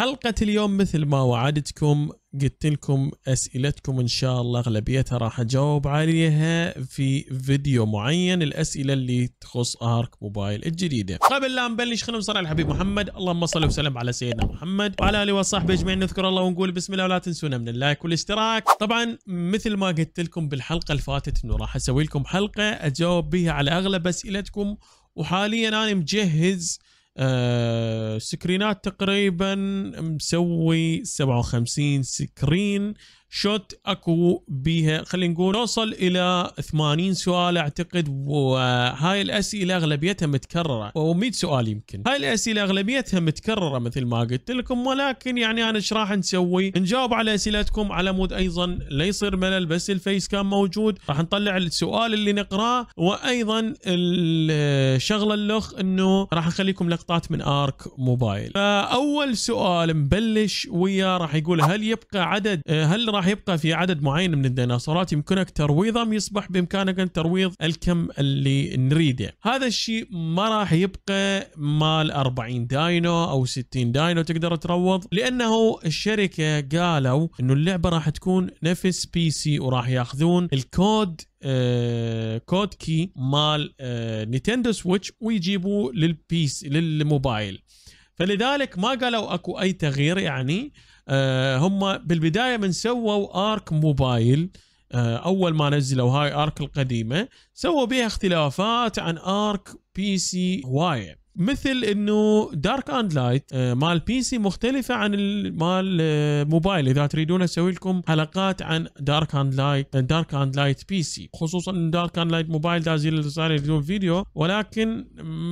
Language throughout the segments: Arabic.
حلقة اليوم مثل ما وعدتكم قلت لكم اسئلتكم ان شاء الله اغلبيتها راح اجاوب عليها في فيديو معين الاسئله اللي تخص ارك موبايل الجديده. قبل لا نبلش خلينا نصلي على الحبيب محمد، اللهم صل وسلم على سيدنا محمد وعلى اله وصحبه اجمعين نذكر الله ونقول بسم الله ولا تنسونا من اللايك والاشتراك. طبعا مثل ما قلت لكم بالحلقه اللي فاتت انه راح اسوي لكم حلقه اجاوب بها على اغلب اسئلتكم وحاليا انا مجهز آه سكرينات تقريبا مسوي 57 سكرين شوت اكو بيها خلينا نقول نوصل الى 80 سؤال اعتقد وهاي الاسئله اغلبيتها متكرره و100 سؤال يمكن هاي الاسئله اغلبيتها متكرره مثل ما قلت لكم ولكن يعني انا ايش راح نسوي نجاوب على اسئلتكم على مود ايضا لا يصير ملل بس الفيس كان موجود راح نطلع السؤال اللي نقراه وايضا الشغله اللخ انه راح نخليكم لقطات من ارك موبايل فاول سؤال نبلش وياه راح يقول هل يبقى عدد هل راح يبقى في عدد معين من الديناصورات يمكنك ترويضهم يصبح بامكانك ان ترويض الكم اللي نريده هذا الشيء ما راح يبقى مال 40 داينو او 60 داينو تقدر تروض لانه الشركه قالوا انه اللعبه راح تكون نفس بي سي وراح ياخذون الكود آه، كود كي مال آه، نينتندو سويتش ويجيبوه للبيس للموبايل فلذلك ما قالوا اكو اي تغيير يعني آه، هم بالبدايه من سووا ارك آه، موبايل اول ما نزلوا هاي ارك القديمه سووا بها اختلافات عن ارك بي سي هوايه مثل انه دارك اند لايت مال بي سي مختلفه عن مال موبايل آه، اذا تريدون اسوي لكم حلقات عن دارك اند لايت دارك اند لايت بي سي خصوصا دارك اند لايت موبايل دازيل صار يريدون فيديو ولكن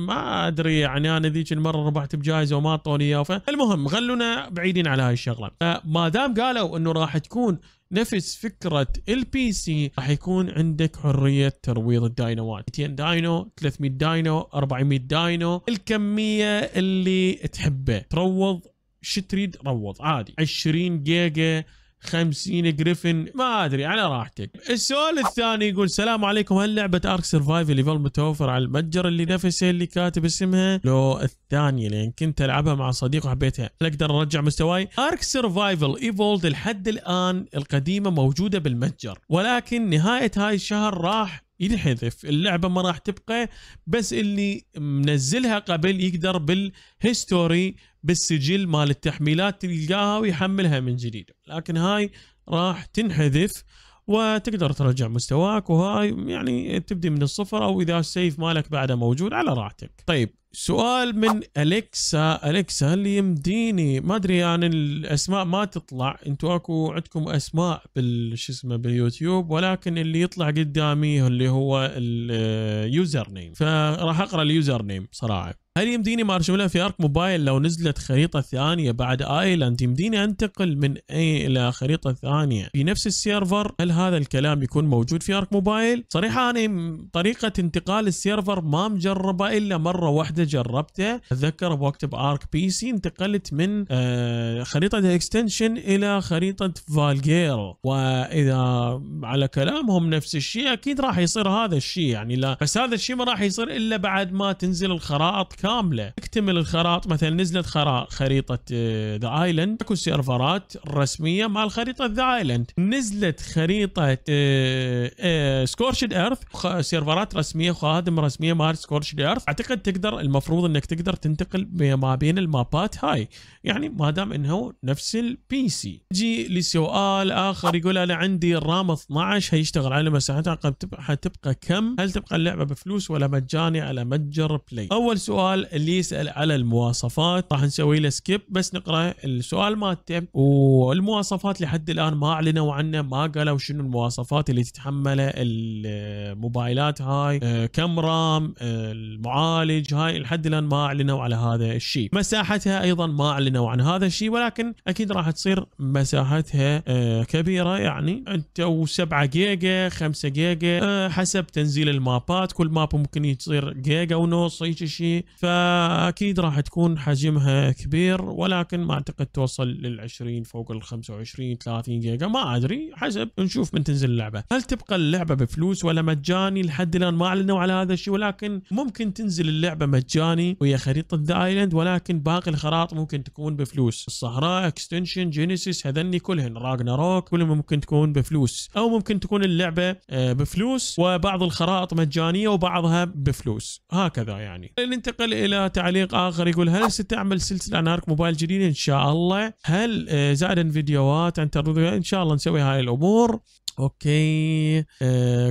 ما ادري يعني انا ذيك المره ربحت بجائزه وما اعطوني اياها فالمهم خلونا بعيدين على هاي الشغله فما آه، دام قالوا انه راح تكون نفس فكره البي سي راح يكون عندك حريه ترويض الداينوات 200 داينو 300 داينو 400 داينو الكميه اللي تحبه تروض شو تريد روض عادي 20 جيجا 50 جريفن ما ادري على راحتك السؤال الثاني يقول السلام عليكم هل لعبه ارك سرفايفل ليفل متوفر على المتجر اللي نفسه اللي كاتب اسمها لو الثانيه لان كنت العبها مع صديق وحبيتها هل اقدر ارجع مستواي ارك سرفايفل ايفولد لحد الان القديمه موجوده بالمتجر ولكن نهايه هاي الشهر راح ينحذف اللعبه ما راح تبقى بس اللي منزلها قبل يقدر بالهيستوري بالسجل مال التحميلات تلقاها ويحملها من جديد لكن هاي راح تنحذف وتقدر ترجع مستواك وهاي يعني تبدي من الصفر او اذا السيف مالك بعده موجود على راحتك طيب سؤال من اليكسا اليكسا اللي يمديني ما ادري يعني الاسماء ما تطلع انتوا اكو عندكم اسماء بال شو اسمه باليوتيوب ولكن اللي يطلع قدامي اللي هو اليوزر نيم آه، فراح اقرا اليوزر نيم صراحه هل يمديني ما في ارك موبايل لو نزلت خريطه ثانيه بعد ايلاند يمديني انتقل من اي الى خريطه ثانيه في نفس السيرفر هل هذا الكلام يكون موجود في ارك موبايل صراحه انا يعني طريقه انتقال السيرفر ما مجربه الا مره واحده جربته اتذكر بوقت بارك بي سي انتقلت من آه، خريطه الاكستنشن الى خريطه فالجير واذا على كلامهم نفس الشيء اكيد راح يصير هذا الشيء يعني لا بس هذا الشيء ما راح يصير الا بعد ما تنزل الخرائط كامله تكتمل الخرائط مثلا نزلت خرائط خريطه ذا آه، ايلاند اكو سيرفرات رسميه مع خريطه ذا ايلاند نزلت خريطه سكورشد آه، ايرث سيرفرات رسميه وخادم رسميه مال سكورشد ايرث اعتقد تقدر المفروض انك تقدر تنتقل ما بين المابات هاي يعني ما دام انه نفس البي سي يجي لسؤال اخر يقول انا عندي الرام 12 هيشتغل على مساحتها حتبقى كم هل تبقى اللعبه بفلوس ولا مجاني على متجر بلاي اول سؤال اللي يسال على المواصفات راح نسوي له سكيب بس نقرا السؤال مالته والمواصفات لحد الان ما اعلنوا عنه ما قالوا شنو المواصفات اللي تتحمله الموبايلات هاي آه، كم رام آه، المعالج هاي لحد الان ما اعلنوا على هذا الشيء مساحتها ايضا ما اعلنوا عن هذا الشيء ولكن اكيد راح تصير مساحتها آه، كبيره يعني انت و 7 جيجا 5 جيجا آه، حسب تنزيل المابات كل ماب ممكن تصير جيجا ونص هيك شيء فاكيد راح تكون حجمها كبير ولكن ما اعتقد توصل لل 20 فوق ال 25 30 جيجا ما ادري حسب نشوف من تنزل اللعبه هل تبقى اللعبه بفلوس ولا مجاني لحد الان ما اعلنوا على هذا الشيء ولكن ممكن تنزل اللعبه مجاني مجاني ويا خريطه ذا ايلاند ولكن باقي الخرائط ممكن تكون بفلوس الصحراء اكستنشن جينيسيس هذني كلهن راجنا روك كلهم ممكن تكون بفلوس او ممكن تكون اللعبه آه، بفلوس وبعض الخرائط مجانيه وبعضها بفلوس هكذا يعني ننتقل الى تعليق اخر يقول هل ستعمل سلسله نارك موبايل جديده ان شاء الله هل آه، زائد فيديوهات عن ان شاء الله نسوي هاي الامور اوكي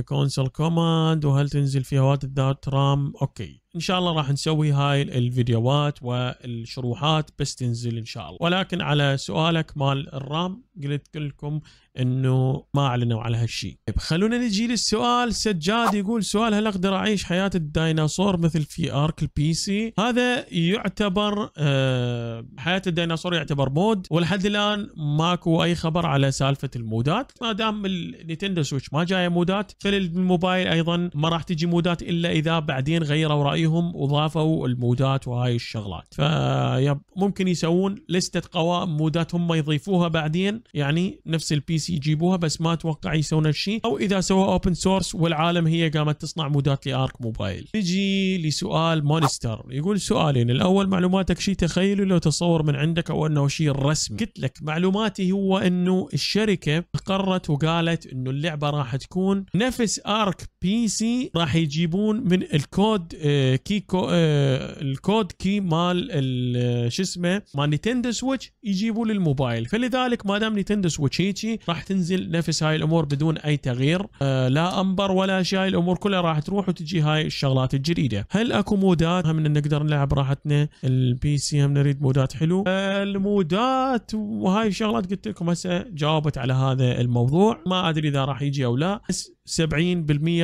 كونسول آه، كوماند وهل تنزل في هواتف ذات رام اوكي ان شاء الله راح نسوي هاي الفيديوهات والشروحات بس تنزل ان شاء الله ولكن على سؤالك مال الرام قلت لكم انه ما اعلنوا على هالشيء طيب خلونا نجي للسؤال سجاد يقول سؤال هل اقدر اعيش حياه الديناصور مثل في ارك البي سي هذا يعتبر آه، حياه الديناصور يعتبر مود ولحد الان ماكو اي خبر على سالفه المودات ما دام النينتندو سويتش ما جايه مودات فللموبايل ايضا ما راح تجي مودات الا اذا بعدين غيروا رايهم عليهم وضافوا المودات وهاي الشغلات فيب ممكن يسوون لستة قوائم مودات هم يضيفوها بعدين يعني نفس البي سي يجيبوها بس ما اتوقع يسوون هالشيء او اذا سووا اوبن سورس والعالم هي قامت تصنع مودات لارك موبايل نجي لسؤال مونستر يقول سؤالين الاول معلوماتك شيء تخيلي لو تصور من عندك او انه شيء رسمي قلت لك معلوماتي هو انه الشركه قررت وقالت انه اللعبه راح تكون نفس ارك بي سي راح يجيبون من الكود آه، كي كو آه، الكود كي مال آه، شو اسمه مال نينتندو سويتش يجيبوا للموبايل فلذلك ما دام نينتندو سويتش هيجي راح تنزل نفس هاي الامور بدون اي تغيير آه، لا انبر ولا شيء هاي الامور كلها راح تروح وتجي هاي الشغلات الجديده هل اكو مودات هم نقدر نلعب راحتنا البي سي هم نريد مودات حلو المودات وهاي الشغلات قلت لكم هسه جاوبت على هذا الموضوع ما ادري اذا راح يجي او لا بس 70%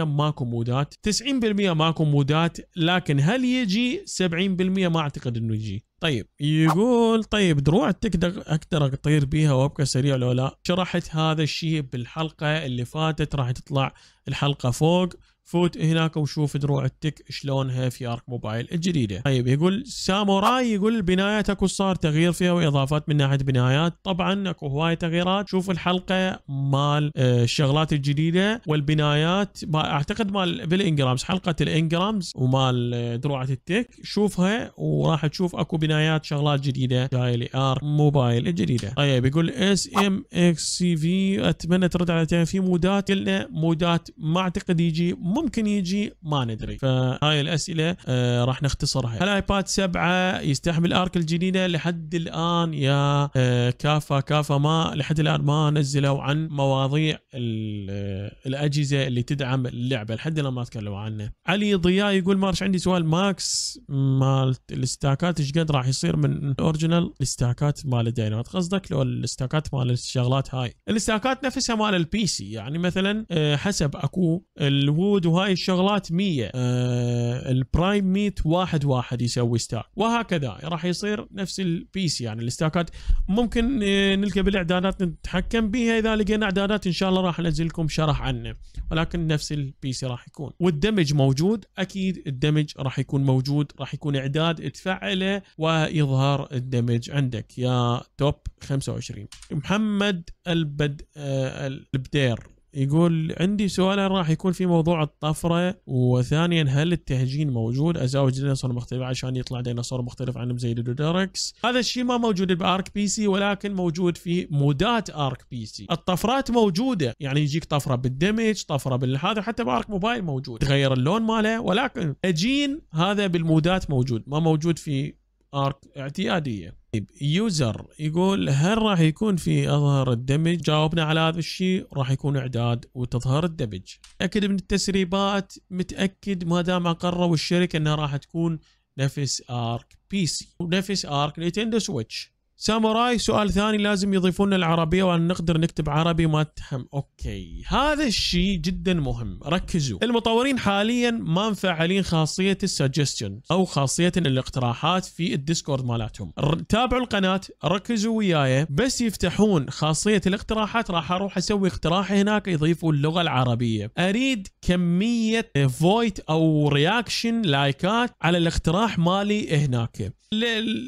ماكو مودات 90% ماكو مودات لكن هل يجي 70% ما اعتقد انه يجي طيب يقول طيب دروع تقدر اقدر اطير بيها وابقى سريع لو لا شرحت هذا الشيء بالحلقه اللي فاتت راح تطلع الحلقه فوق فوت هناك وشوف دروع التك شلونها في ارك موبايل الجديده طيب يقول ساموراي يقول البنايات اكو صار تغيير فيها واضافات من ناحيه بنايات طبعا اكو هواي تغييرات شوف الحلقه مال آه، الشغلات الجديده والبنايات ما اعتقد مال بالانجرامز حلقه الانجرامز ومال آه، دروعه التك شوفها وراح تشوف اكو بنايات شغلات جديده جايه ارك موبايل الجديده طيب يقول اس ام اكس سي في اتمنى ترد على في مودات قلنا مودات ما اعتقد يجي ممكن يجي ما ندري فهاي الاسئله آه راح نختصرها هل ايباد 7 يستحمل ارك الجديده لحد الان يا آه كافا كافا ما لحد الان ما نزلوا عن مواضيع آه، الاجهزه اللي تدعم اللعبه لحد الان ما تكلموا عنه علي ضياء يقول مارش عندي سؤال ماكس مال الاستاكات ايش قد راح يصير من الاوريجنال الاستاكات مال الدينات قصدك لو الاستاكات مال الشغلات هاي الاستاكات نفسها مال البي سي يعني مثلا آه، حسب اكو الوود العقود وهاي الشغلات 100 آه البرايم ميت واحد واحد يسوي ستاك وهكذا راح يصير نفس البي سي يعني الاستاكات ممكن آه، نلقى بالاعدادات نتحكم بها اذا لقينا اعدادات ان شاء الله راح انزل لكم شرح عنه ولكن نفس البي سي راح يكون والدمج موجود اكيد الدمج راح يكون موجود راح يكون اعداد تفعله ويظهر الدمج عندك يا توب 25 محمد البد آه، البدير يقول عندي سؤال راح يكون في موضوع الطفره وثانيا هل التهجين موجود ازاوج ديناصور مختلف عشان يطلع ديناصور مختلف عنهم زي دودوركس هذا الشيء ما موجود بارك بي سي ولكن موجود في مودات ارك بي سي الطفرات موجوده يعني يجيك طفره بالدمج طفره بالهذا حتى بارك موبايل موجود تغير اللون ماله ولكن اجين هذا بالمودات موجود ما موجود في ارك اعتياديه طيب يوزر يقول هل راح يكون في اظهر الدمج جاوبنا على هذا الشيء راح يكون اعداد وتظهر الدمج اكد من التسريبات متاكد ما دام اقروا الشركه انها راح تكون نفس ارك بي سي ونفس ارك نينتندو سويتش ساموراي سؤال ثاني لازم يضيفون العربيه وان نقدر نكتب عربي ما تهم اوكي هذا الشيء جدا مهم ركزوا المطورين حاليا ما مفعلين خاصيه السجستشن او خاصيه الاقتراحات في الديسكورد مالاتهم تابعوا القناه ركزوا وياي بس يفتحون خاصيه الاقتراحات راح اروح اسوي اقتراح هناك يضيفوا اللغه العربيه اريد كميه فويت او رياكشن لايكات على الاقتراح مالي هناك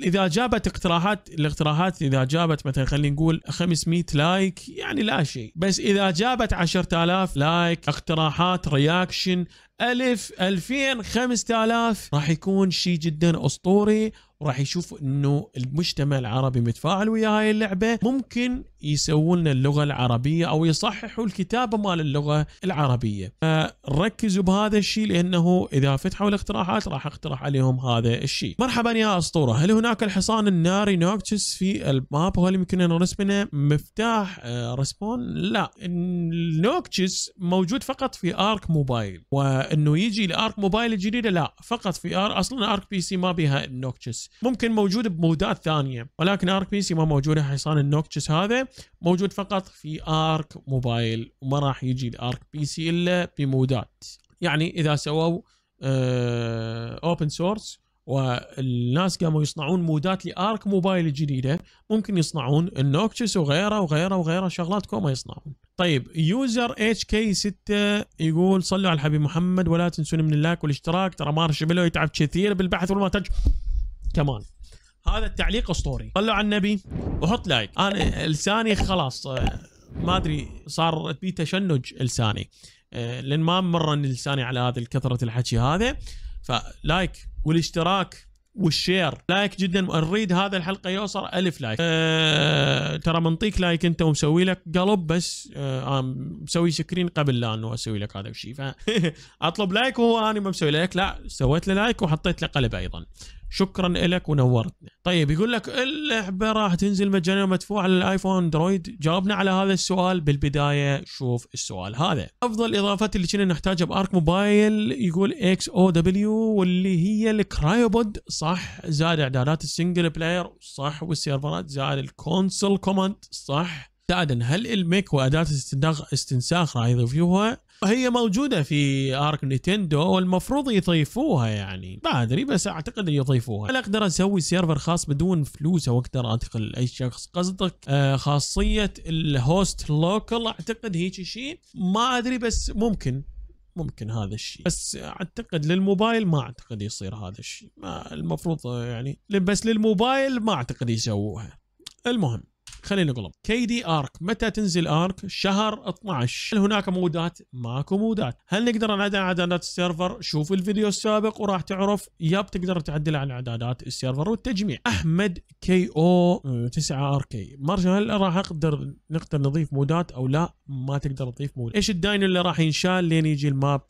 اذا جابت اقتراحات الاقتراحات الاقتراحات اذا جابت مثلا خلينا نقول 500 لايك يعني لا شيء بس اذا جابت 10000 لايك اقتراحات رياكشن 1000 2000 5000 راح يكون شيء جدا اسطوري وراح يشوف انه المجتمع العربي متفاعل ويا هاي اللعبه ممكن يسوون لنا اللغه العربيه او يصححوا الكتابه مال اللغه العربيه فركزوا بهذا الشيء لانه اذا فتحوا الاقتراحات راح اقترح عليهم هذا الشيء مرحبا يا اسطوره هل هناك الحصان الناري نوكتس في الماب يمكن ان نرسم مفتاح آه، رسبون لا النوكتس موجود فقط في ارك موبايل وانه يجي لارك موبايل الجديده لا فقط في ار اصلا ارك بي سي ما بها النوكتس ممكن موجود بمودات ثانيه ولكن ارك بي سي ما موجوده حصان النوكتس هذا موجود فقط في ارك موبايل وما راح يجي الارك بي سي الا بمودات يعني اذا سووا اوبن آه، سورس والناس قاموا يصنعون مودات لارك موبايل الجديده ممكن يصنعون النوكتشس وغيره وغيره وغيره شغلات كوما يصنعون طيب يوزر اتش كي 6 يقول صلوا على الحبيب محمد ولا تنسون من اللايك والاشتراك ترى مارش بلو يتعب كثير بالبحث والمنتج كمان هذا التعليق اسطوري طلعوا على النبي وحط لايك انا لساني خلاص آه، ما ادري صار في تشنج لساني آه، لان ما مرن لساني على هذه الكثره الحكي هذا فلايك والاشتراك والشير لايك جدا نريد هذا الحلقه يوصل ألف لايك أه ترى منطيك لايك انت ومسوي لك قلب بس أه مسوي سكرين قبل لا انه اسوي لك هذا الشيء فاطلب لايك وهو انا ما مسوي لك لا سويت له لايك وحطيت له قلب ايضا شكرا لك ونورتنا طيب يقول لك اللعبه راح تنزل مجانا ومدفوعه على الايفون اندرويد جاوبنا على هذا السؤال بالبدايه شوف السؤال هذا افضل اضافات اللي كنا نحتاجها بارك موبايل يقول اكس او دبليو واللي هي الكرايوبود صح زائد اعدادات السنجل بلاير صح والسيرفرات زائد الكونسول كوماند صح ابتعادا هل الميك واداه استنساخ راح يضيفوها هي موجوده في ارك نينتندو والمفروض يضيفوها يعني ما ادري بس اعتقد ان يضيفوها هل اقدر اسوي سيرفر خاص بدون فلوس او اقدر ادخل اي شخص قصدك آه خاصيه الهوست لوكال اعتقد هيك شيء ما ادري بس ممكن ممكن هذا الشيء بس اعتقد للموبايل ما اعتقد يصير هذا الشيء ما المفروض يعني بس للموبايل ما اعتقد يسووها المهم خلينا نقلب كي دي ارك متى تنزل ارك شهر 12 هل هناك مودات ماكو مودات هل نقدر نعدل اعدادات السيرفر شوف الفيديو السابق وراح تعرف ياب تقدر تعدل عن اعدادات السيرفر والتجميع احمد كي او 9 ار كي هل راح اقدر نقدر نضيف مودات او لا ما تقدر تضيف مودات ايش الداينو اللي راح ينشال لين يجي الماب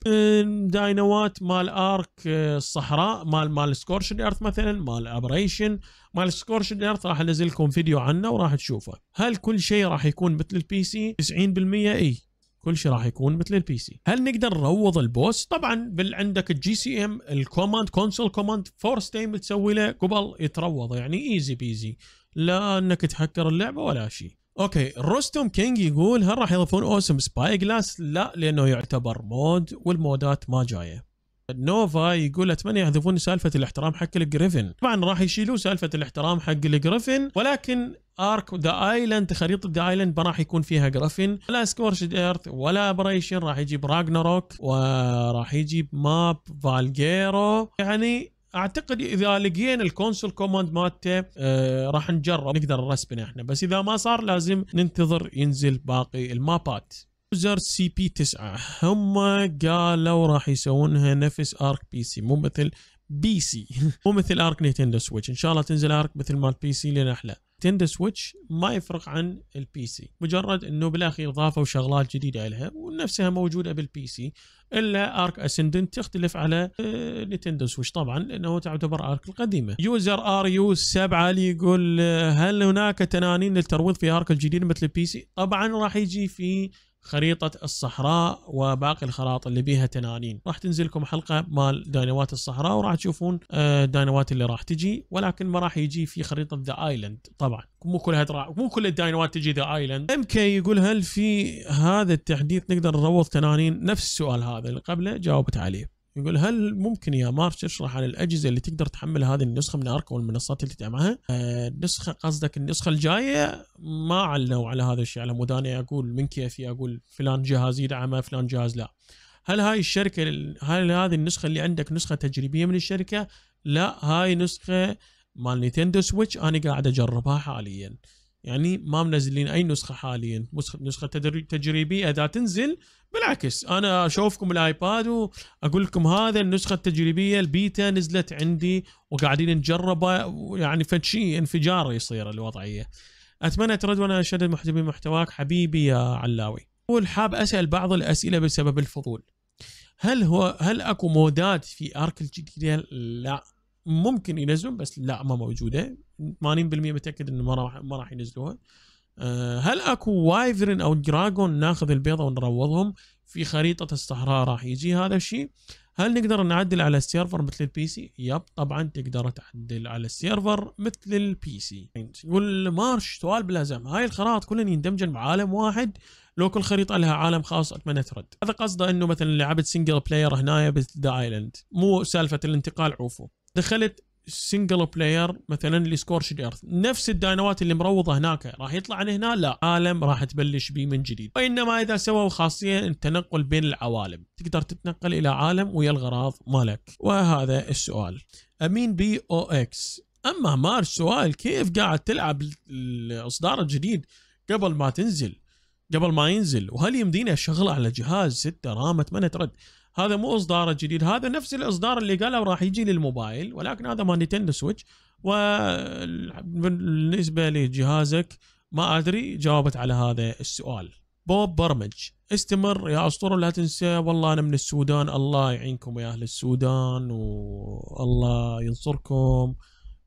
داينوات مال ارك الصحراء آه، مال مال سكورشن ارث مثلا مال ابريشن مال سكورش راح انزل لكم فيديو عنه وراح تشوفه هل كل شيء راح يكون مثل البي سي 90% اي كل شيء راح يكون مثل البي سي هل نقدر نروض البوس طبعا بال عندك الجي سي ام الكوماند كونسول كوماند فور ستيم تسوي له قبل يتروض يعني ايزي بيزي لا انك تهكر اللعبه ولا شيء اوكي روستوم كينج يقول هل راح يضيفون اوسم سباي جلاس لا لانه يعتبر مود والمودات ما جايه نوفا يقول اتمنى يحذفون سالفه الاحترام حق الجريفن طبعا راح يشيلوا سالفه الاحترام حق الجريفن ولكن ارك ذا ايلاند خريطه ذا ايلاند ما راح يكون فيها جرافين ولا سكورش ايرث ولا ابريشن راح يجيب راجناروك وراح يجيب ماب فالجيرو يعني اعتقد اذا لقينا الكونسول كوماند مالته آه راح نجرب نقدر نرسبنا احنا بس اذا ما صار لازم ننتظر ينزل باقي المابات براوزر سي بي 9 هم قالوا راح يسوونها نفس ارك بي سي مو مثل بي سي مو مثل ارك نينتندو سويتش ان شاء الله تنزل ارك مثل مال بي سي لان احلى نينتندو سويتش ما يفرق عن البي سي مجرد انه بالاخير ضافوا شغلات جديده لها ونفسها موجوده بالبي سي الا ارك اسندنت تختلف على نينتندو آه، سويتش طبعا لانه تعتبر ارك القديمه يوزر ار يو 7 اللي يقول آه، هل هناك تنانين للترويض في ارك الجديد مثل البي سي طبعا راح يجي في خريطة الصحراء وباقي الخرائط اللي بيها تنانين راح تنزلكم حلقة مال دانوات الصحراء وراح تشوفون الدانوات آه، اللي راح تجي ولكن ما راح يجي في خريطة ذا ايلاند طبعا مو كلها مو كل الدانوات تجي ذا ايلاند ام كي يقول هل في هذا التحديث نقدر نروض تنانين نفس السؤال هذا اللي قبله جاوبت عليه يقول هل ممكن يا مارش تشرح عن الاجهزه اللي تقدر تحمل هذه النسخه من ارك والمنصات اللي تدعمها؟ النسخه آه، قصدك النسخه الجايه ما علنوا على هذا الشيء على مود انا اقول من كيفي اقول فلان جهاز يدعمه فلان جهاز لا. هل هاي الشركه هل هذه النسخه اللي عندك نسخه تجريبيه من الشركه؟ لا هاي نسخه مال نينتندو سويتش انا قاعد اجربها حاليا. يعني ما منزلين اي نسخه حاليا نسخه تجريبيه اذا تنزل بالعكس انا اشوفكم الايباد واقول لكم هذا النسخه التجريبيه البيتا نزلت عندي وقاعدين نجربها يعني فشي انفجار يصير الوضعيه اتمنى ترد وانا اشد محتوى محتواك حبيبي يا علاوي اول حاب اسال بعض الاسئله بسبب الفضول هل هو هل اكو مودات في ارك الجديده لا ممكن ينزلون بس لا ما موجوده 80% متاكد انه ما راح ما راح ينزلوها آه، هل اكو وايفرن او دراجون ناخذ البيضه ونروضهم في خريطه الصحراء راح يجي هذا الشيء هل نقدر نعدل على السيرفر مثل البي سي؟ يب طبعا تقدر تعدل على السيرفر مثل البي سي. يقول مارش سؤال بلازم هاي الخرائط كلها يندمجن بعالم واحد لو كل خريطه لها عالم خاص اتمنى ترد هذا قصده انه مثلا لعبت سنجل بلاير هنايا بذا ايلاند مو سالفه الانتقال عوفو دخلت سنجل بلاير مثلا لسكورش ايرث نفس الداينوات اللي مروضه هناك راح يطلع من هنا لا عالم راح تبلش بيه من جديد وانما اذا سووا خاصيه التنقل بين العوالم تقدر تتنقل الى عالم ويا الغراض مالك وهذا السؤال امين بي او اكس اما مارش سؤال كيف قاعد تلعب الاصدار الجديد قبل ما تنزل قبل ما ينزل وهل يمدينا شغله على جهاز 6 رام اتمنى ترد هذا مو اصدار جديد هذا نفس الاصدار اللي قالوا راح يجي للموبايل ولكن هذا مال نينتندو سويتش وبالنسبه لجهازك ما ادري جاوبت على هذا السؤال بوب برمج استمر يا اسطوره لا تنسى والله انا من السودان الله يعينكم يا اهل السودان والله ينصركم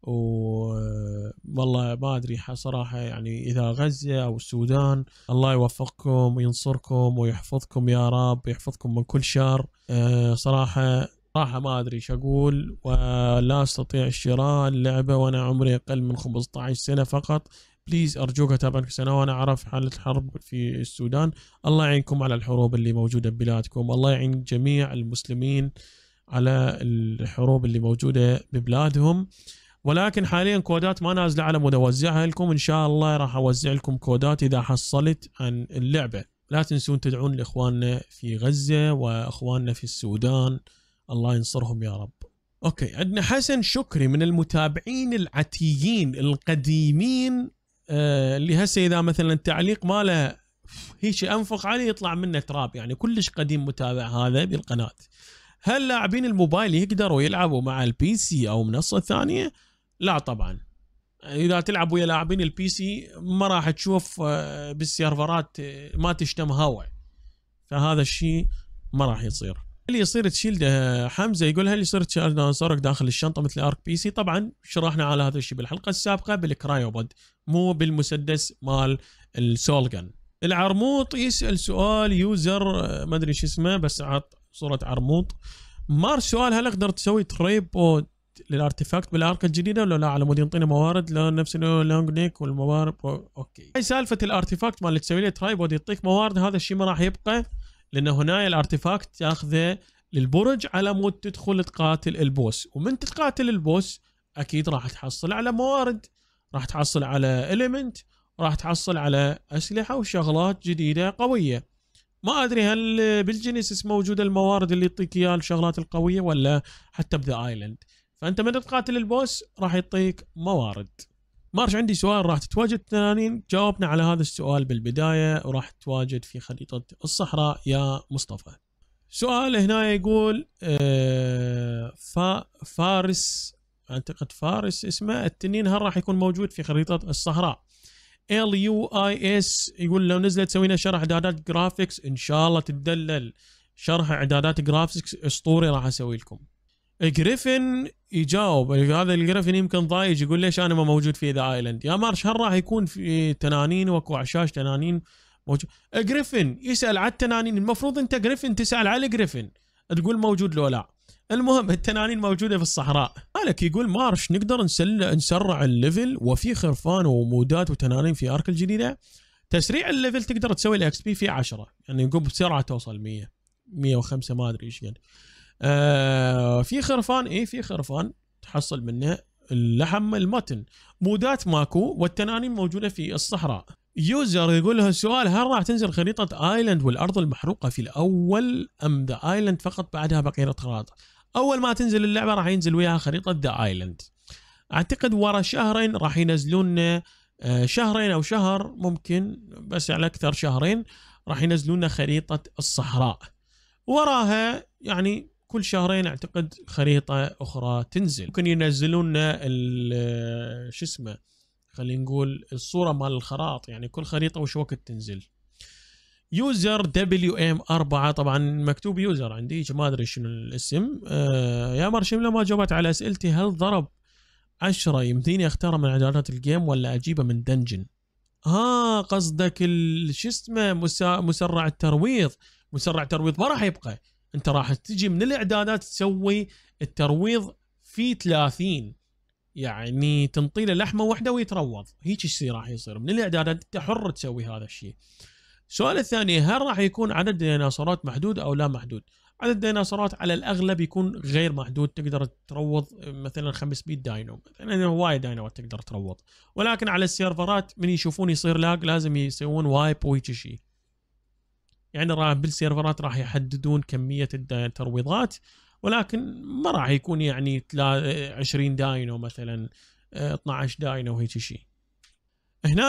والله ما ادري صراحه يعني اذا غزه او السودان الله يوفقكم وينصركم ويحفظكم يا رب يحفظكم من كل شر آه، صراحه صراحة ما أدري ايش أقول ولا أستطيع شراء اللعبة وأنا عمري أقل من 15 سنة فقط بليز أرجوك اتابعك سنة وأنا أعرف حالة الحرب في السودان الله يعينكم على الحروب اللي موجودة ببلادكم الله يعين جميع المسلمين على الحروب اللي موجودة ببلادهم ولكن حاليا كودات ما نازله على مود اوزعها لكم ان شاء الله راح اوزع لكم كودات اذا حصلت عن اللعبه لا تنسون تدعون لاخواننا في غزه واخواننا في السودان الله ينصرهم يا رب اوكي عندنا حسن شكري من المتابعين العتيين القديمين آه اللي هسه اذا مثلا التعليق ماله هيك انفخ عليه يطلع منه تراب يعني كلش قديم متابع هذا بالقناه هل لاعبين الموبايل يقدروا يلعبوا مع البي سي او منصه ثانيه لا طبعا اذا تلعب ويا لاعبين البي سي ما راح تشوف آه، بالسيرفرات آه، ما تشتم هوا فهذا الشيء ما راح يصير اللي يصير تشيلده آه، حمزه يقول هل يصير ديناصورك داخل الشنطه مثل ارك بي سي طبعا شرحنا على هذا الشيء بالحلقه السابقه بالكرايوبود مو بالمسدس مال السولجن العرموط يسال سؤال يوزر ما ادري شو اسمه بس عط صوره عرموط مار سؤال هل اقدر تسوي تريبود للارتيفاكت بالارك الجديده ولا لا على مود ينطينا موارد لا نفس لونج نيك والموارد اوكي هاي سالفه الارتيفاكت مال تسوي له ترايبود يعطيك موارد هذا الشيء ما راح يبقى لانه هنا الارتيفاكت تاخذه للبرج على مود تدخل تقاتل البوس ومن تقاتل البوس اكيد راح تحصل على موارد راح تحصل على اليمنت راح تحصل على اسلحه وشغلات جديده قويه ما ادري هل بالجينيسيس موجوده الموارد اللي يعطيك اياها الشغلات القويه ولا حتى بذا ايلاند فانت من تقاتل البوس راح يعطيك موارد مارش عندي سؤال راح تتواجد تنانين جاوبنا على هذا السؤال بالبداية وراح تتواجد في خريطة الصحراء يا مصطفى سؤال هنا يقول آه، فارس اعتقد فارس اسمه التنين هل راح يكون موجود في خريطة الصحراء ال يو اي اس يقول لو نزلت سوينا شرح اعدادات جرافيكس ان شاء الله تدلل شرح اعدادات جرافيكس اسطوري راح اسوي لكم جريفن يجاوب هذا الجريفن يمكن ضايج يقول ليش انا ما موجود في ذا ايلاند يا مارش هل راح يكون في تنانين واكو عشاش تنانين موجود جريفن يسال على التنانين المفروض انت جريفن تسال على جريفن تقول موجود لو لا المهم التنانين موجوده في الصحراء مالك يقول مارش نقدر نسل... نسرع الليفل وفي خرفان ومودات وتنانين في ارك الجديده تسريع الليفل تقدر تسوي الاكس بي في 10 يعني يقول بسرعه توصل 100 105 ما ادري ايش قد يعني. آه في خرفان اي في خرفان تحصل منه اللحم المتن مودات ماكو والتنانين موجوده في الصحراء يوزر يقول له السؤال هل راح تنزل خريطه ايلاند والارض المحروقه في الاول ام ذا ايلاند فقط بعدها بقيه خرائط اول ما تنزل اللعبه راح ينزل وياها خريطه ذا ايلاند اعتقد ورا شهرين راح ينزلون آه، شهرين او شهر ممكن بس على اكثر شهرين راح ينزلون خريطه الصحراء وراها يعني كل شهرين اعتقد خريطه اخرى تنزل ممكن ينزلون لنا شو اسمه خلينا نقول الصوره مال الخراط يعني كل خريطه وش وقت تنزل يوزر دبليو ام 4 طبعا مكتوب يوزر عندي ما ادري شنو الاسم آه يا مرشمله ما جاوبت على اسئلتي هل ضرب 10 يمديني اختاره من اعدادات الجيم ولا اجيبه من دنجن ها آه قصدك شو اسمه مسرع الترويض مسرع الترويض ما راح يبقى انت راح تجي من الاعدادات تسوي الترويض في 30 يعني تنطي له لحمه واحده ويتروض هيك الشيء راح يصير من الاعدادات انت حر تسوي هذا الشيء السؤال الثاني هل راح يكون عدد الديناصورات محدود او لا محدود عدد الديناصورات على الاغلب يكون غير محدود تقدر تروض مثلا 500 داينو مثلا وايد داينوات تقدر تروض ولكن على السيرفرات من يشوفون يصير لاج لازم يسوون وايب وهيك شيء يعني راح بالسيرفرات راح يحددون كميه الترويضات ولكن ما راح يكون يعني 20 داينو مثلا 12 آه، داينو هيك شيء هنا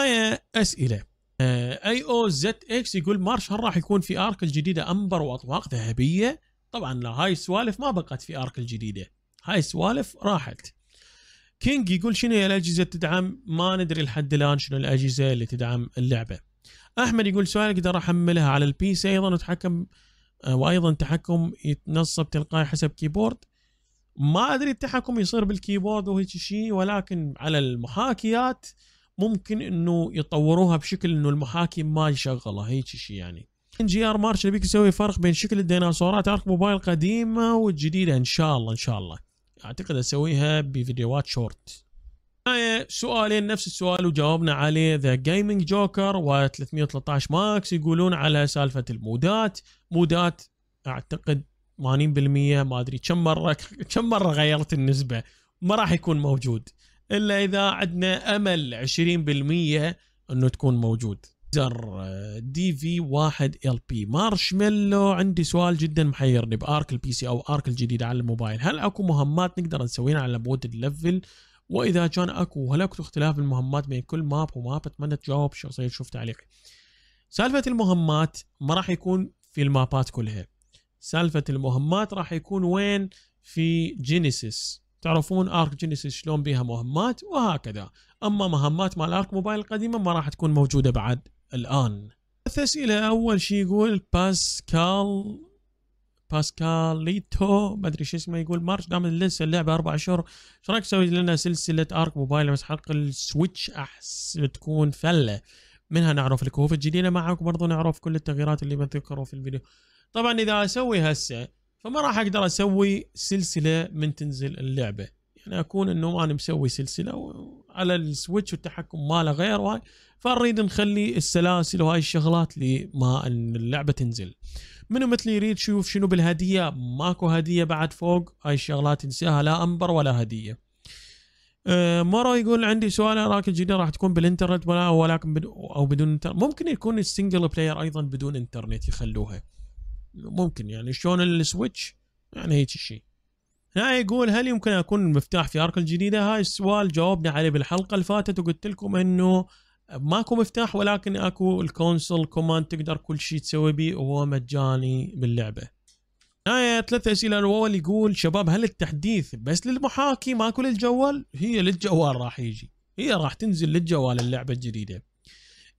اسئله اي او زد اكس يقول مارش هل راح يكون في ارك الجديده امبر واطواق ذهبيه طبعا لا هاي السوالف ما بقت في ارك الجديده هاي السوالف راحت كينج يقول شنو هي الاجهزه تدعم ما ندري لحد الان شنو الاجهزه اللي تدعم اللعبه احمد يقول سؤال اقدر احملها على البي سي ايضا وتحكم آه، وايضا تحكم يتنصب تلقائي حسب كيبورد ما ادري التحكم يصير بالكيبورد وهيك شيء ولكن على المحاكيات ممكن انه يطوروها بشكل انه المحاكي ما يشغلها هيك شيء يعني ان جي ار مارش نبيك تسوي فرق بين شكل الديناصورات ارك موبايل قديمه والجديده ان شاء الله ان شاء الله اعتقد اسويها بفيديوهات شورت النهاية سؤالين نفس السؤال وجاوبنا عليه ذا جيمنج جوكر و 313 ماكس يقولون على سالفة المودات مودات اعتقد 80% ما ادري كم مرة كم مرة غيرت النسبة ما راح يكون موجود الا اذا عندنا امل 20% انه تكون موجود زر دي في 1 ال بي مارشميلو عندي سؤال جدا محيرني بارك البي سي او ارك الجديد على الموبايل هل اكو مهمات نقدر نسويها على مود الليفل واذا كان اكو هلاك اختلاف المهمات بين كل ماب وماب اتمنى تجاوب شخصيا تشوف تعليقي سالفه المهمات ما راح يكون في المابات كلها سالفه المهمات راح يكون وين في جينيسيس تعرفون ارك جينيسيس شلون بيها مهمات وهكذا اما مهمات مال ارك موبايل القديمه ما راح تكون موجوده بعد الان الى اول شيء يقول باسكال باسكاليتو ما ادري شو اسمه يقول مارش دام لسه اللعبه اربع اشهر ايش رايك تسوي لنا سلسله ارك موبايل بس حق السويتش احس تكون فله منها نعرف الكهوف الجديده معك برضو نعرف كل التغييرات اللي بتذكروا في الفيديو طبعا اذا اسوي هسه فما راح اقدر اسوي سلسله من تنزل اللعبه ممكن اكون انه انا مسوي سلسله على السويتش والتحكم ماله غير وهاي فنريد نخلي السلاسل وهاي الشغلات لما اللعبه تنزل منو مثلي يريد يشوف شنو بالهديه ماكو هديه بعد فوق هاي الشغلات انساها لا انبر ولا هديه أه يقول عندي سؤال اراك الجديد راح تكون بالانترنت ولا ولكن او بدون انترنت ممكن يكون السنجل بلاير ايضا بدون انترنت يخلوها ممكن يعني شلون السويتش يعني هيك الشيء هنا يقول هل يمكن اكون المفتاح في ارك الجديده؟ هاي السؤال جاوبنا عليه بالحلقه اللي فاتت وقلت لكم انه ماكو مفتاح ولكن اكو الكونسول كوماند تقدر كل شيء تسوي به وهو مجاني باللعبه. هاي ثلاث اسئله الاول يقول شباب هل التحديث بس للمحاكي ماكو للجوال؟ هي للجوال راح يجي، هي راح تنزل للجوال اللعبه الجديده.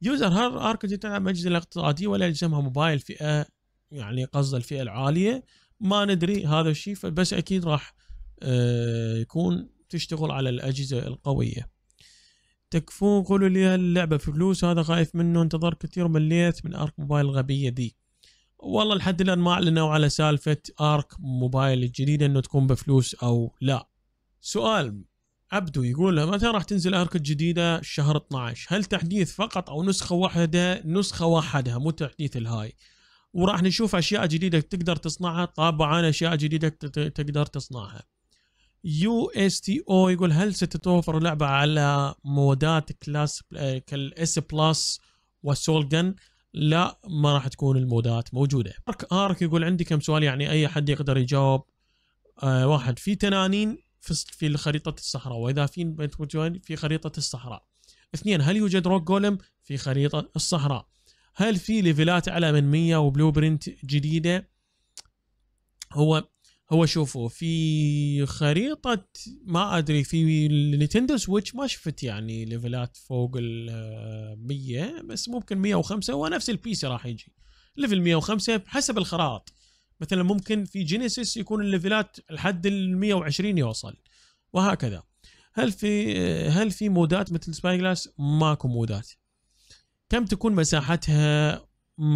يوزر هل ارك تلعب اجهزه الاقتصاديه ولا يلزمها موبايل فئه يعني قصد الفئه العاليه؟ ما ندري هذا الشيء فبس اكيد راح آه، يكون تشتغل على الاجهزه القويه تكفون قولوا لي اللعبه فلوس هذا خايف منه انتظر كثير مليت من ارك موبايل الغبيه دي والله لحد الان ما اعلنوا على سالفه ارك موبايل الجديده انه تكون بفلوس او لا سؤال عبدو يقول متى راح تنزل ارك الجديده شهر 12 هل تحديث فقط او نسخه واحده نسخه واحده مو تحديث الهاي وراح نشوف اشياء جديده تقدر تصنعها طبعا اشياء جديده تقدر تصنعها يو اس تي او يقول هل ستتوفر لعبه على مودات كلاس آه، كالاس بلس والسول جن لا ما راح تكون المودات موجوده ارك ارك يقول عندي كم سؤال يعني اي حد يقدر يجاوب آه واحد في تنانين في في خريطه الصحراء واذا في في خريطه الصحراء اثنين هل يوجد روك جولم في خريطه الصحراء هل في ليفلات اعلى من 100 وبلو برنت جديده هو هو شوفوا في خريطة ما ادري في نينتندو سويتش ما شفت يعني ليفلات فوق ال 100 بس ممكن 105 هو نفس البيسي راح يجي ليفل 105 حسب الخرائط مثلا ممكن في جينيسيس يكون الليفلات لحد ال 120 يوصل وهكذا هل في هل في مودات مثل سباي جلاس ماكو مودات كم تكون مساحتها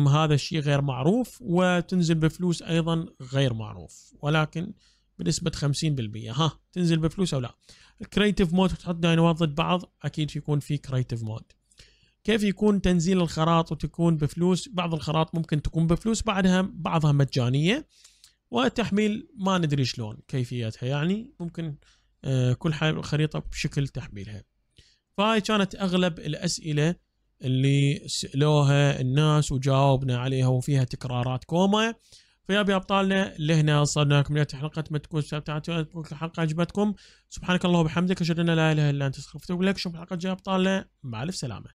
هذا الشيء غير معروف وتنزل بفلوس ايضا غير معروف ولكن بنسبة 50% ها تنزل بفلوس او لا الكريتيف مود تحط داينوات ضد بعض اكيد يكون في كريتيف مود كيف يكون تنزيل الخراط وتكون بفلوس بعض الخراط ممكن تكون بفلوس بعدها بعضها مجانية وتحميل ما ندري شلون كيفيتها يعني ممكن آه، كل خريطة بشكل تحميلها فهاي كانت اغلب الاسئلة اللي سالوها الناس وجاوبنا عليها وفيها تكرارات كوما فيا بي ابطالنا لهنا وصلنا لكم نهايه حلقه ما تكون الحلقه عجبتكم سبحانك الله وبحمدك اشهد ان لا اله الا انت استغفرك ولك شوف الحلقه الجايه ابطالنا مع الف سلامه